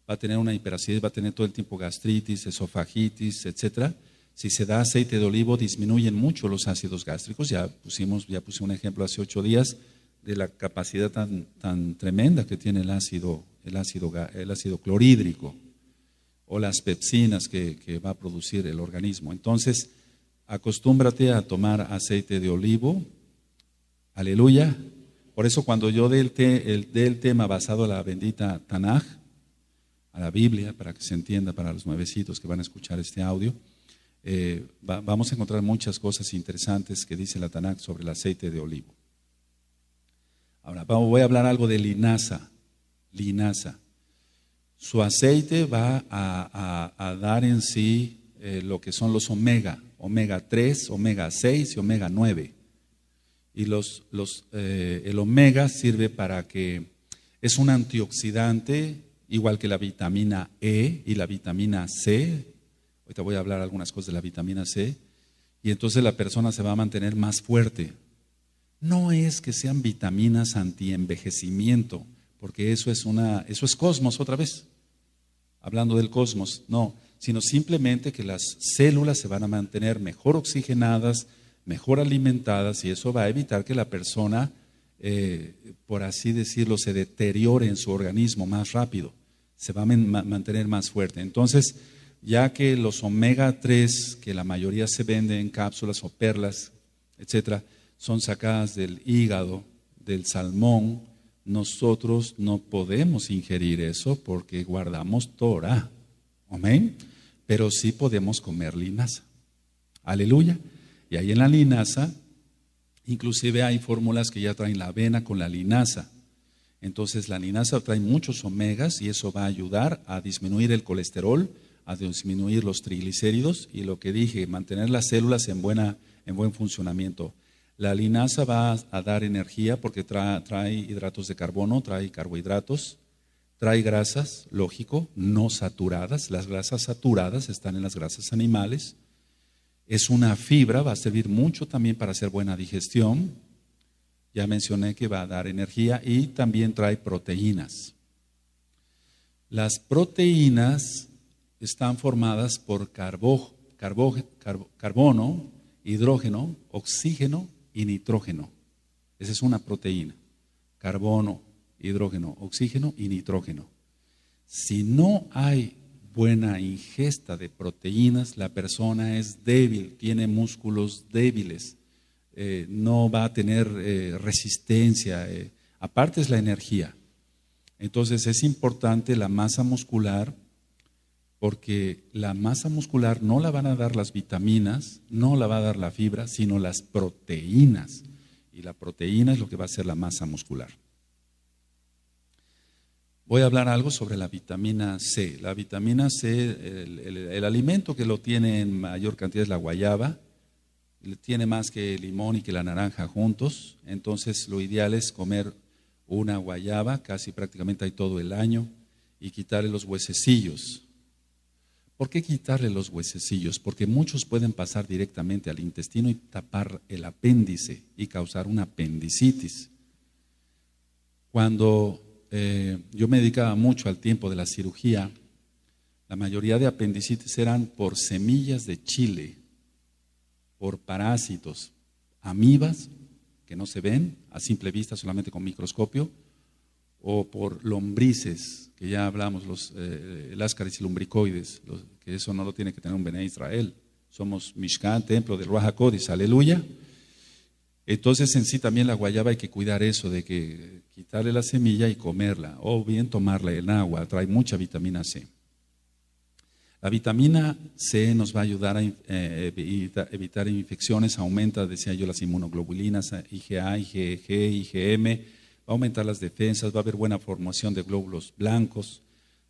va a tener una hiperacidez, va a tener todo el tiempo gastritis, esofagitis, etcétera. Si se da aceite de olivo disminuyen mucho los ácidos gástricos. Ya pusimos, ya puse un ejemplo hace ocho días de la capacidad tan, tremenda que tiene el ácido, el ácido, el ácido clorhídrico o las pepsinas que, va a producir el organismo. Entonces, acostúmbrate a tomar aceite de olivo. Aleluya. Por eso cuando yo dé el, tema basado a la bendita Tanaj, a la Biblia, para que se entienda para los nuevecitos que van a escuchar este audio, eh, vamos a encontrar muchas cosas interesantes que dice la Tanaj sobre el aceite de olivo. Ahora voy a hablar algo de linaza. Linaza. Su aceite va a, dar en sí eh, lo que son los omega, omega 3, omega 6 y omega 9. Y los, eh, el omega sirve para que es un antioxidante, igual que la vitamina E y la vitamina C. Ahorita voy a hablar algunas cosas de la vitamina C. Y entonces la persona se va a mantener más fuerte, no es que sean vitaminas anti-envejecimiento, porque eso es, una, eso es cosmos otra vez, hablando del cosmos, no, sino simplemente que las células se van a mantener mejor oxigenadas, mejor alimentadas, y eso va a evitar que la persona, eh, por así decirlo, se deteriore en su organismo más rápido, se va a mantener más fuerte. Entonces, ya que los omega 3, que la mayoría se venden en cápsulas o perlas, etcétera, son sacadas del hígado, del salmón, nosotros no podemos ingerir eso porque guardamos Torah. Amén. Pero sí podemos comer linaza. Aleluya. Y ahí en la linaza, inclusive hay fórmulas que ya traen la avena con la linaza. Entonces la linaza trae muchos omegas y eso va a ayudar a disminuir el colesterol, a disminuir los triglicéridos y lo que dije, mantener las células en, buena, en buen funcionamiento. La linaza va a dar energía porque trae, hidratos de carbono, trae carbohidratos, trae grasas, lógico, no saturadas. Las grasas saturadas están en las grasas animales. Es una fibra, va a servir mucho también para hacer buena digestión. Ya mencioné que va a dar energía y también trae proteínas. Las proteínas están formadas por carbono, hidrógeno, oxígeno y nitrógeno. Esa es una proteína. Carbono, hidrógeno, oxígeno y nitrógeno. Si no hay buena ingesta de proteínas, la persona es débil, tiene músculos débiles, eh, no va a tener eh, resistencia. Eh. Aparte es la energía. Entonces es importante la masa muscular porque la masa muscular no la van a dar las vitaminas, no la va a dar la fibra, sino las proteínas. Y la proteína es lo que va a ser la masa muscular. Voy a hablar algo sobre la vitamina C. La vitamina C, el, alimento que lo tiene en mayor cantidad es la guayaba, tiene más que el limón y que la naranja juntos, entonces lo ideal es comer una guayaba, casi prácticamente hay todo el año, y quitarle los huesecillos, ¿Por qué quitarle los huesecillos? Porque muchos pueden pasar directamente al intestino y tapar el apéndice y causar una apendicitis. Cuando eh, yo me dedicaba mucho al tiempo de la cirugía, la mayoría de apendicitis eran por semillas de chile, por parásitos, amibas que no se ven a simple vista solamente con microscopio, o por lombrices, que ya hablamos, los, eh, eh y lumbricoides, que eso no lo tiene que tener un Bené Israel. Somos Mishkan, templo del Ruach aleluya. Entonces en sí también la guayaba hay que cuidar eso, de que quitarle la semilla y comerla, o bien tomarla en agua, trae mucha vitamina C. La vitamina C nos va a ayudar a eh, evitar infecciones, aumenta, decía yo, las inmunoglobulinas IgA, IgG, IgM, va a aumentar las defensas, va a haber buena formación de glóbulos blancos,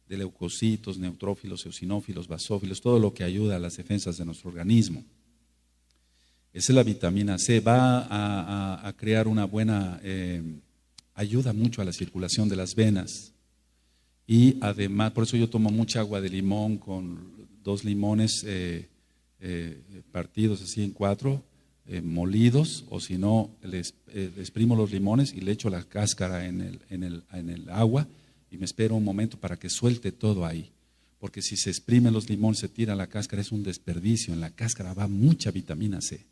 de leucocitos, neutrófilos, eosinófilos, basófilos, todo lo que ayuda a las defensas de nuestro organismo. Esa es la vitamina C, va a, crear una buena, eh, ayuda mucho a la circulación de las venas. Y además, por eso yo tomo mucha agua de limón con dos limones eh, eh, partidos así en cuatro, eh, molidos o si no, les, exprimo eh, los limones y le echo la cáscara en el, agua y me espero un momento para que suelte todo ahí. Porque si se exprimen los limones, se tira la cáscara, es un desperdicio. En la cáscara va mucha vitamina C.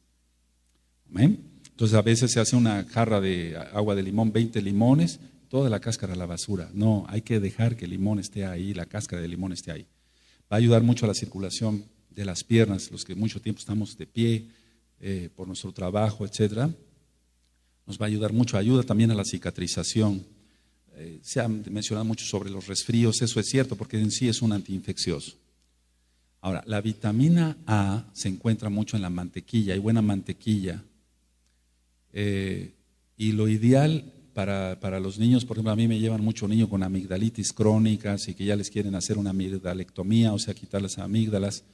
¿Amén? Entonces a veces se hace una jarra de agua de limón, 20 limones, toda la cáscara a la basura. No, hay que dejar que el limón esté ahí, la cáscara de limón esté ahí. Va a ayudar mucho a la circulación de las piernas, los que mucho tiempo estamos de pie, eh, por nuestro trabajo, etcétera, nos va a ayudar mucho. Ayuda también a la cicatrización. Eh, se ha mencionado mucho sobre los resfríos, eso es cierto, porque en sí es un antiinfeccioso. Ahora, la vitamina A se encuentra mucho en la mantequilla, hay buena mantequilla. Eh, y lo ideal para, los niños, por ejemplo, a mí me llevan mucho niño con amigdalitis crónicas y que ya les quieren hacer una amigdalectomía, o sea, quitar las amígdalas.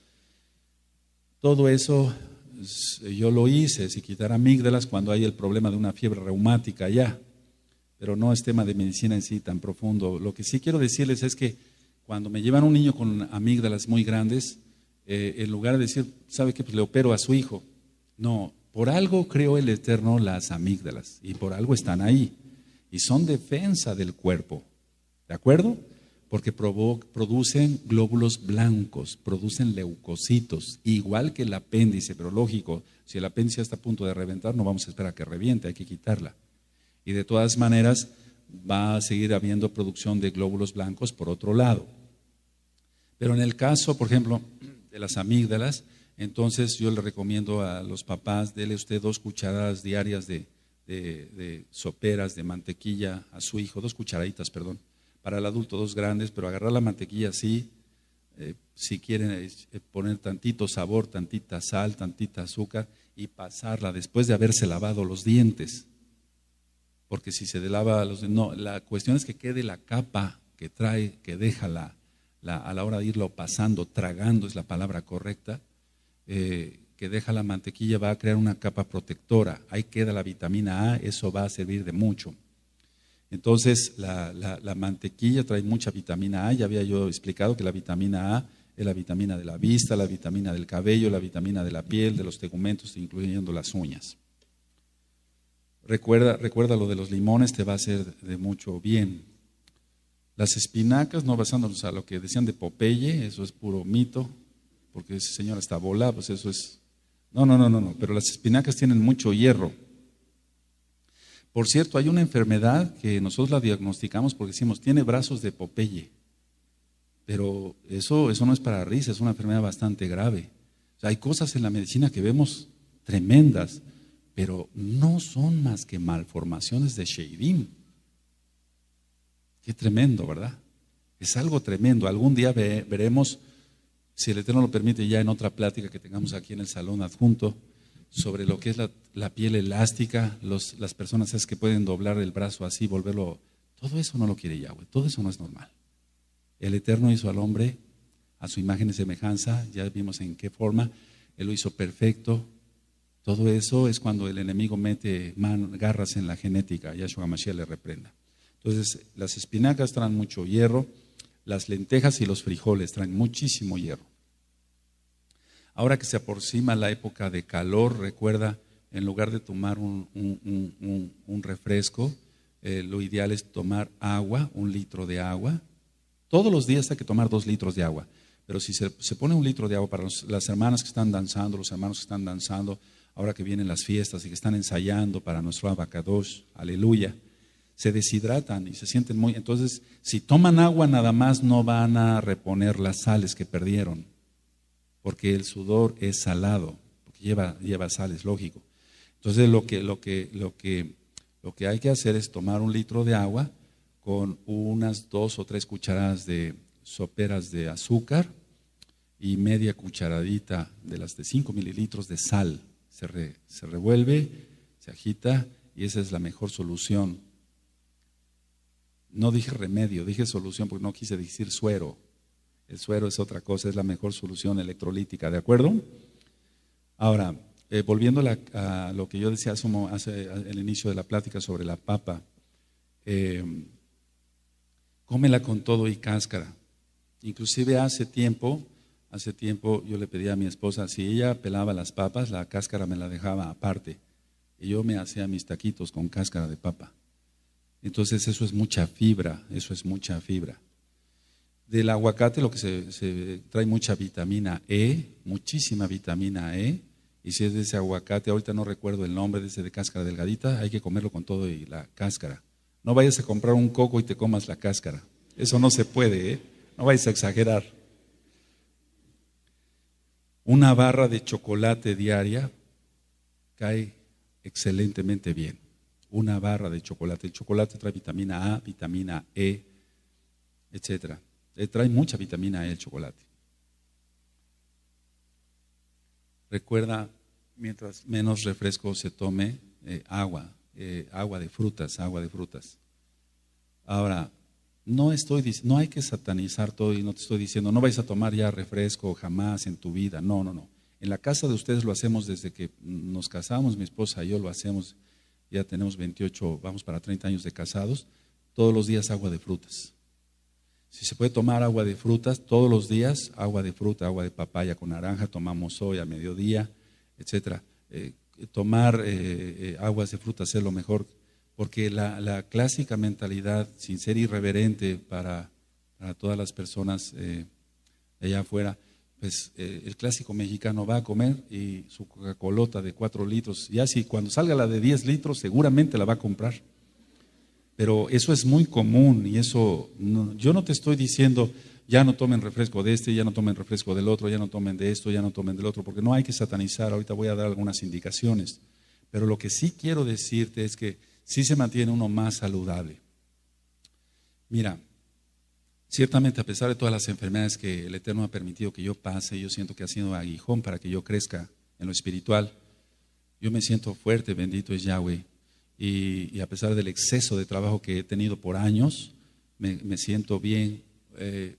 Todo eso yo lo hice, si quitar amígdalas cuando hay el problema de una fiebre reumática ya, pero no es tema de medicina en sí tan profundo. Lo que sí quiero decirles es que cuando me llevan un niño con amígdalas muy grandes, eh, en lugar de decir, ¿sabe qué? Pues le opero a su hijo. No, por algo creó el Eterno las amígdalas y por algo están ahí y son defensa del cuerpo. ¿De acuerdo? porque producen glóbulos blancos, producen leucocitos, igual que el apéndice, pero lógico, si el apéndice está a punto de reventar, no vamos a esperar a que reviente, hay que quitarla. Y de todas maneras, va a seguir habiendo producción de glóbulos blancos por otro lado. Pero en el caso, por ejemplo, de las amígdalas, entonces yo le recomiendo a los papás, déle usted dos cucharadas diarias de, de soperas de mantequilla a su hijo, dos cucharaditas, perdón, para el adulto dos grandes, pero agarrar la mantequilla así, eh, si quieren eh, eh, poner tantito sabor, tantita sal, tantita azúcar y pasarla después de haberse lavado los dientes. Porque si se lava los dientes, no, la cuestión es que quede la capa que trae, que deja la, a la hora de irlo pasando, tragando es la palabra correcta, que deja la mantequilla, va a crear una capa protectora, ahí queda la vitamina A, eso va a servir de mucho. Entonces, la, mantequilla trae mucha vitamina A. Ya había yo explicado que la vitamina A es la vitamina de la vista, la vitamina del cabello, la vitamina de la piel, de los tegumentos, incluyendo las uñas. Recuerda, recuerda lo de los limones, te va a hacer de mucho bien. Las espinacas, no basándonos a lo que decían de Popeye, eso es puro mito, porque ese señor está volado, pues eso es... No, no, no, no, no, pero las espinacas tienen mucho hierro. Por cierto, hay una enfermedad que nosotros la diagnosticamos porque decimos, tiene brazos de Popeye. Pero eso, eso no es para risa, es una enfermedad bastante grave. hay cosas en la medicina que vemos tremendas, pero no son más que malformaciones de Sheidim. Qué tremendo, ¿verdad? Es algo tremendo. Algún día veremos, si el Eterno lo permite, ya en otra plática que tengamos aquí en el salón adjunto, sobre lo que es la, piel elástica, las personas es que pueden doblar el brazo así, volverlo. Todo eso no lo quiere Yahweh, todo eso no es normal. El Eterno hizo al hombre a su imagen y semejanza, ya vimos en qué forma, Él lo hizo perfecto. Todo eso es cuando el enemigo mete garras en la genética, Yahshua Mashiach le reprenda. Entonces, las espinacas traen mucho hierro, las lentejas y los frijoles traen muchísimo hierro. Ahora que se aproxima la época de calor, recuerda, en lugar de tomar un, refresco, eh, lo ideal es tomar agua, un litro de agua. Todos los días hay que tomar dos litros de agua. Pero si se, pone un litro de agua para las hermanas que están danzando, los hermanos que están danzando, ahora que vienen las fiestas y que están ensayando para nuestro abacados, aleluya, se deshidratan y se sienten muy... Entonces, si toman agua nada más no van a reponer las sales que perdieron porque el sudor es salado, porque lleva, lleva sal, es lógico. Entonces lo que, lo, que, lo, que, lo que hay que hacer es tomar un litro de agua con unas dos o tres cucharadas de soperas de azúcar y media cucharadita de las de 5 mililitros de sal. Se, se revuelve, se agita y esa es la mejor solución. No dije remedio, dije solución porque no quise decir suero. El suero es otra cosa, es la mejor solución electrolítica, ¿de acuerdo? Ahora, eh, volviendo a, lo que yo decía hace, el inicio de la plática sobre la papa, eh, cómela con todo y cáscara. Inclusive hace tiempo, hace tiempo yo le pedía a mi esposa, si ella pelaba las papas, la cáscara me la dejaba aparte. Y yo me hacía mis taquitos con cáscara de papa. Entonces eso es mucha fibra, eso es mucha fibra del aguacate lo que se, trae mucha vitamina E, muchísima vitamina E. Y si es de ese aguacate, ahorita no recuerdo el nombre de ese de cáscara delgadita, hay que comerlo con todo y la cáscara. No vayas a comprar un coco y te comas la cáscara. Eso no se puede, ¿eh? No vayas a exagerar. Una barra de chocolate diaria cae excelentemente bien. Una barra de chocolate. El chocolate trae vitamina A, vitamina E, etcétera. Eh, trae mucha vitamina E el chocolate. Recuerda, mientras menos refresco se tome, eh, agua, eh, agua de frutas, agua de frutas. Ahora, no, estoy, no hay que satanizar todo y no te estoy diciendo, no vais a tomar ya refresco jamás en tu vida. No, no, no. En la casa de ustedes lo hacemos desde que nos casamos, mi esposa y yo lo hacemos, ya tenemos 28, vamos para 30 años de casados, todos los días agua de frutas. Si se puede tomar agua de frutas todos los días, agua de fruta, agua de papaya con naranja, tomamos hoy a mediodía, etcétera, eh, tomar eh, eh, aguas de frutas es lo mejor, porque la, la clásica mentalidad, sin ser irreverente para, para todas las personas allá afuera, pues el clásico mexicano va a comer y su Coca-Colota de 4 litros, y así cuando salga la de 10 litros seguramente la va a comprar. Pero eso es muy común y eso, yo no te estoy diciendo, ya no tomen refresco de este, ya no tomen refresco del otro, ya no tomen de esto, ya no tomen del otro, porque no hay que satanizar, ahorita voy a dar algunas indicaciones. Pero lo que sí quiero decirte es que sí se mantiene uno más saludable. Mira, ciertamente a pesar de todas las enfermedades que el Eterno ha permitido que yo pase, yo siento que ha sido aguijón para que yo crezca en lo espiritual. Yo me siento fuerte, bendito es Yahweh y, a pesar del exceso de trabajo que he tenido por años, me, siento bien. Eh,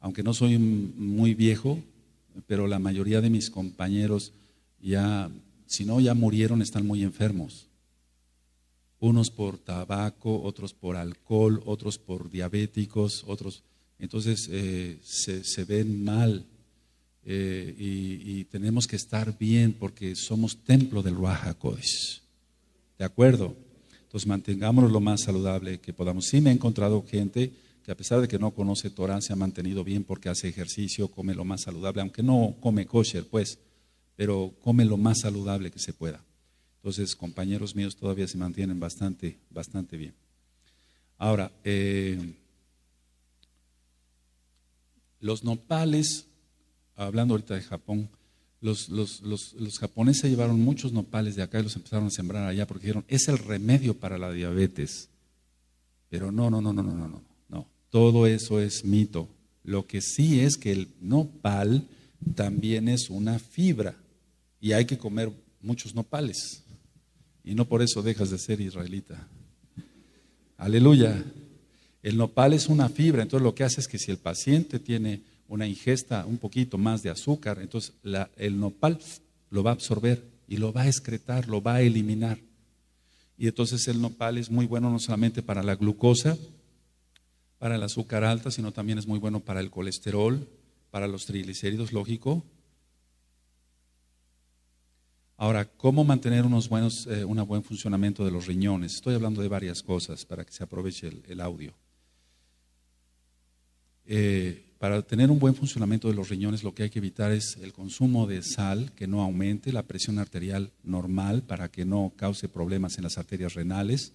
aunque no soy muy viejo, pero la mayoría de mis compañeros ya, si no, ya murieron, están muy enfermos. Unos por tabaco, otros por alcohol, otros por diabéticos, otros... Entonces eh, se, ven mal eh, y, tenemos que estar bien porque somos templo del Ruajacodes. ¿De acuerdo? Entonces mantengámonos lo más saludable que podamos. Sí me he encontrado gente que a pesar de que no conoce Torah se ha mantenido bien porque hace ejercicio, come lo más saludable, aunque no come kosher, pues, pero come lo más saludable que se pueda. Entonces, compañeros míos todavía se mantienen bastante, bastante bien. Ahora, eh, los nopales, hablando ahorita de Japón, los, los, los, los, japoneses llevaron muchos nopales de acá y los empezaron a sembrar allá porque dijeron, es el remedio para la diabetes. Pero no, no, no, no, no, no, no. no. Todo eso es mito. Lo que sí es que el nopal también es una fibra y hay que comer muchos nopales. Y no por eso dejas de ser israelita. Aleluya. El nopal es una fibra, entonces lo que hace es que si el paciente tiene una ingesta un poquito más de azúcar, entonces el nopal lo va a absorber y lo va a excretar, lo va a eliminar. Y entonces el nopal es muy bueno no solamente para la glucosa, para el azúcar alta, sino también es muy bueno para el colesterol, para los triglicéridos, lógico. Ahora, ¿cómo mantener unos buenos, eh, un buen funcionamiento de los riñones? Estoy hablando de varias cosas para que se aproveche el, el audio. Eh, para tener un buen funcionamiento de los riñones lo que hay que evitar es el consumo de sal que no aumente, la presión arterial normal para que no cause problemas en las arterias renales,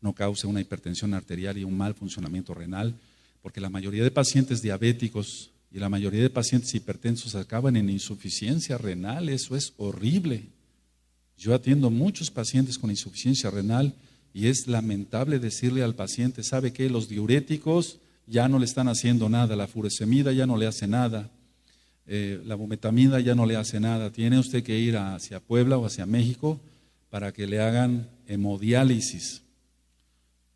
no cause una hipertensión arterial y un mal funcionamiento renal, porque la mayoría de pacientes diabéticos y la mayoría de pacientes hipertensos acaban en insuficiencia renal, eso es horrible. Yo atiendo muchos pacientes con insuficiencia renal y es lamentable decirle al paciente, ¿sabe qué? Los diuréticos ya no le están haciendo nada, la furosemida ya no le hace nada, eh, la vometamida ya no le hace nada. Tiene usted que ir hacia Puebla o hacia México para que le hagan hemodiálisis.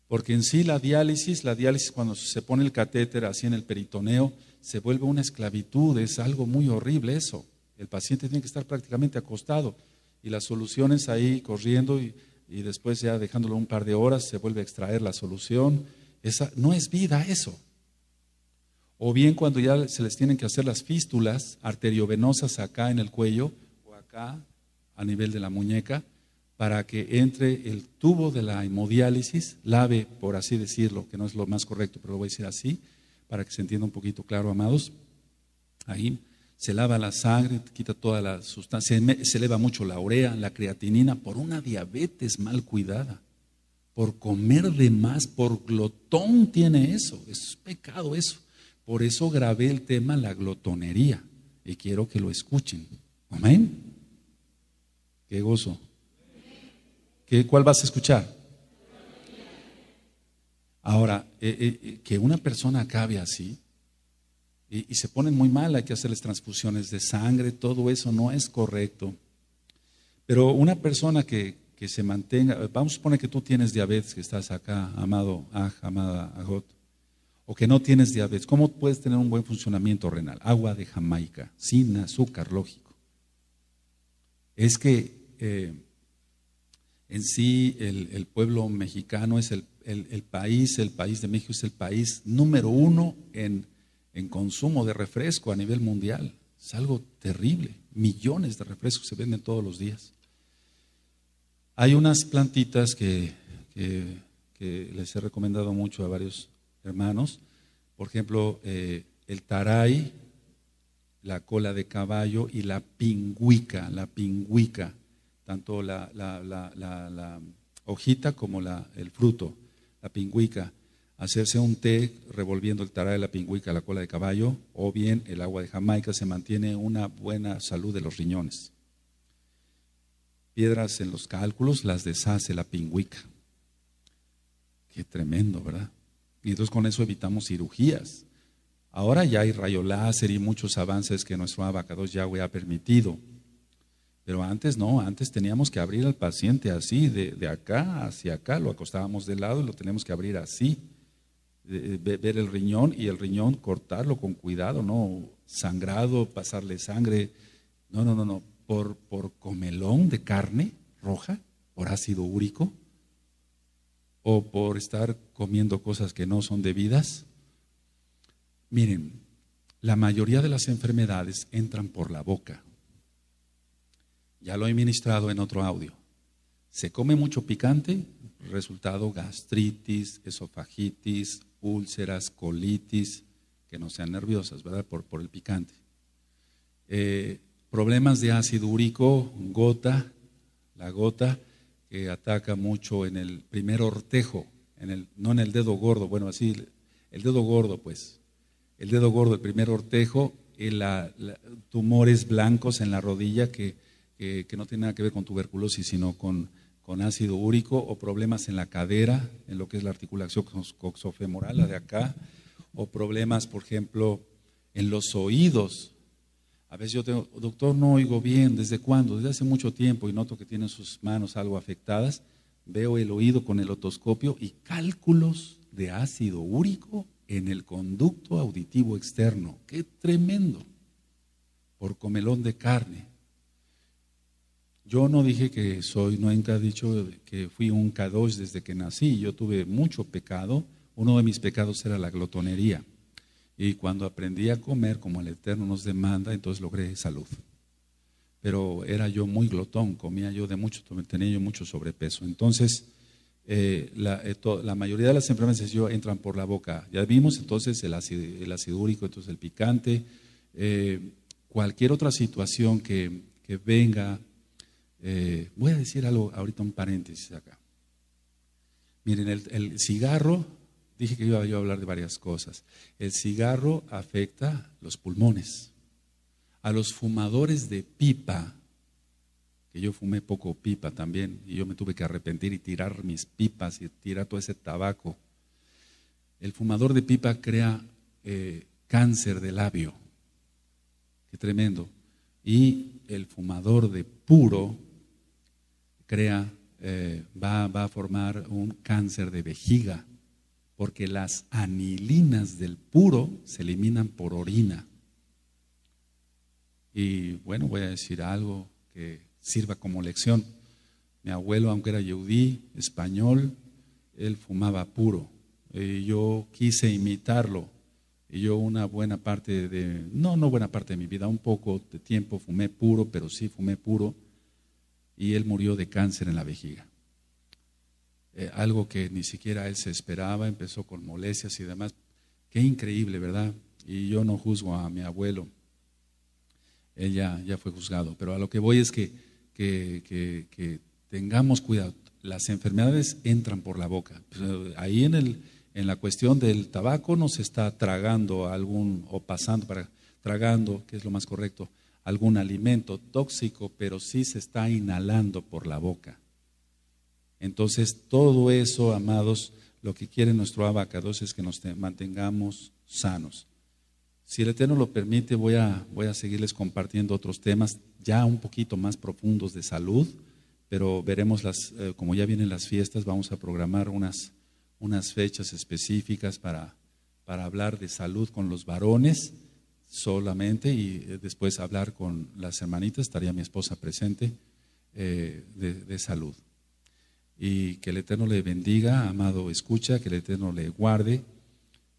Porque en sí la diálisis, la diálisis cuando se pone el catéter así en el peritoneo, se vuelve una esclavitud, es algo muy horrible eso. El paciente tiene que estar prácticamente acostado y las soluciones ahí corriendo y, y después ya dejándolo un par de horas se vuelve a extraer la solución. Esa, no es vida eso o bien cuando ya se les tienen que hacer las fístulas arteriovenosas acá en el cuello o acá a nivel de la muñeca, para que entre el tubo de la hemodiálisis, lave, por así decirlo, que no es lo más correcto, pero lo voy a decir así, para que se entienda un poquito claro, amados. Ahí se lava la sangre, quita toda la sustancia, se eleva mucho la urea, la creatinina, por una diabetes mal cuidada, por comer de más, por glotón tiene eso, es pecado eso. Por eso grabé el tema la glotonería y quiero que lo escuchen. Amén. Qué gozo. ¿Qué, ¿Cuál vas a escuchar? Ahora, eh, eh, eh, que una persona acabe así y, se ponen muy mal, hay que hacerles transfusiones de sangre, todo eso no es correcto. Pero una persona que, se mantenga, vamos a suponer que tú tienes diabetes, que estás acá, amado Aj, amada Agot o que no tienes diabetes, ¿cómo puedes tener un buen funcionamiento renal? Agua de Jamaica, sin azúcar, lógico. Es que eh, en sí el, pueblo mexicano es el, país, el país de México es el país número uno en, consumo de refresco a nivel mundial. Es algo terrible. Millones de refrescos se venden todos los días. Hay unas plantitas que les he recomendado mucho a varios hermanos. Por ejemplo, eh, el taray, la cola de caballo y la pingüica, la pingüica, tanto la, la hojita como el fruto, la pingüica. Hacerse un té revolviendo el taray, la pingüica, la cola de caballo, o bien el agua de Jamaica, se mantiene una buena salud de los riñones. Piedras en los cálculos las deshace la pingüica. Qué tremendo, ¿verdad? Y entonces con eso evitamos cirugías. Ahora ya hay rayo láser y muchos avances que nuestro abacados Yahweh ha permitido. Pero antes no, antes teníamos que abrir al paciente así, de, acá hacia acá, lo acostábamos de lado y lo tenemos que abrir así. Eh, eh, ver el riñón y el riñón cortarlo con cuidado, no sangrado, pasarle sangre. No, no, no, no. Por, por comelón de carne roja, por ácido úrico, o por estar comiendo cosas que no son debidas? Miren, la mayoría de las enfermedades entran por la boca. Ya lo he ministrado en otro audio. Se come mucho picante, resultado gastritis, esofagitis, úlceras, colitis, que no sean nerviosas, ¿verdad? Por, por el picante. Eh, problemas de ácido úrico, gota, la gota, ataca mucho en el primer ortejo, en el, no en el dedo gordo, bueno, así, el dedo gordo, pues, el dedo gordo, el primer ortejo, el, eh, la, tumores blancos en la rodilla que, no tiene nada que ver con tuberculosis, sino con, con ácido úrico o problemas en la cadera, en lo que es la articulación coxofemoral, la de acá, o problemas, por ejemplo, en los oídos, a veces yo tengo, doctor, no oigo bien, ¿desde cuándo? Desde hace mucho tiempo y noto que tiene sus manos algo afectadas. Veo el oído con el otoscopio y cálculos de ácido úrico en el conducto auditivo externo. ¡Qué tremendo! Por comelón de carne. Yo no dije que soy, no nunca he dicho que fui un kadosh desde que nací. Yo tuve mucho pecado. Uno de mis pecados era la glotonería. Y cuando aprendí a comer como el Eterno nos demanda, entonces logré salud. Pero era yo muy glotón, comía yo de mucho, tenía yo mucho sobrepeso. Entonces, eh, eh, la, mayoría de las enfermedades yo entran por la boca. Ya vimos entonces el, ácido, el acidúrico, entonces el picante, eh, cualquier otra situación que, venga. voy a decir algo, ahorita un paréntesis acá. Miren, el cigarro dije que iba yo a hablar de varias cosas. El cigarro afecta los pulmones. A los fumadores de pipa, que yo fumé poco pipa también, y yo me tuve que arrepentir y tirar mis pipas y tirar todo ese tabaco. El fumador de pipa crea eh, cáncer de labio. Qué tremendo. Y el fumador de puro crea, eh, va, va a formar un cáncer de vejiga porque las anilinas del puro se eliminan por orina. Y bueno, voy a decir algo que sirva como lección. Mi abuelo, aunque era yudí, español, él fumaba puro. Y yo quise imitarlo. Y yo una buena parte de, no, no buena parte de mi vida, un poco de tiempo fumé puro, pero sí fumé puro. Y él murió de cáncer en la vejiga. Eh, algo que ni siquiera él se esperaba, empezó con molestias y demás. Qué increíble, ¿verdad? Y yo no juzgo a mi abuelo, él ya, fue juzgado, pero a lo que voy es que, que, que, tengamos cuidado. Las enfermedades entran por la boca. Pues, eh, ahí en, el, en la cuestión del tabaco no se está tragando algún, o pasando para, tragando, que es lo más correcto, algún alimento tóxico, pero sí se está inhalando por la boca. Entonces, todo eso, amados, lo que quiere nuestro abacados es que nos mantengamos sanos. Si el Eterno lo permite, voy a, voy a seguirles compartiendo otros temas ya un poquito más profundos de salud, pero veremos las, eh, como ya vienen las fiestas, vamos a programar unas, fechas específicas para, hablar de salud con los varones solamente y eh, después hablar con las hermanitas, estaría mi esposa presente, eh, de salud y que el Eterno le bendiga, amado escucha, que el Eterno le guarde.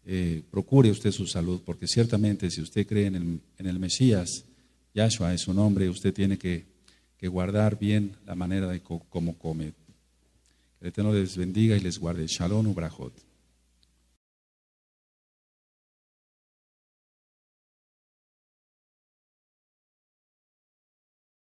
Eh, procure usted su salud, porque ciertamente si usted cree en el, en Mesías, Yahshua es su nombre, usted tiene que, guardar bien la manera de cómo come. Que el Eterno les bendiga y les guarde. Shalom Ubrahot.